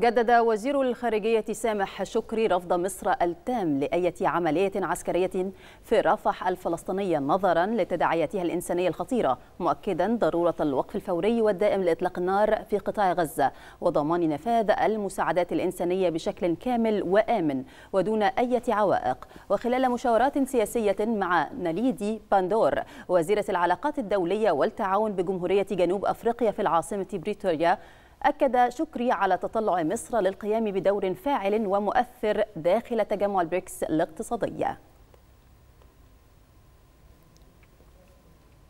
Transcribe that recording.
جدد وزير الخارجية سامح شكري رفض مصر التام لأية عملية عسكرية في رفح الفلسطينية نظرا لتداعياتها الإنسانية الخطيرة مؤكدا ضرورة الوقف الفوري والدائم لإطلاق النار في قطاع غزة وضمان نفاذ المساعدات الإنسانية بشكل كامل وآمن ودون أي عوائق وخلال مشاورات سياسية مع نليدي باندور وزيرة العلاقات الدولية والتعاون بجمهورية جنوب أفريقيا في العاصمة بريتوريا أكد شكري على تطلع مصر للقيام بدور فاعل ومؤثر داخل تجمع البريكس الاقتصادية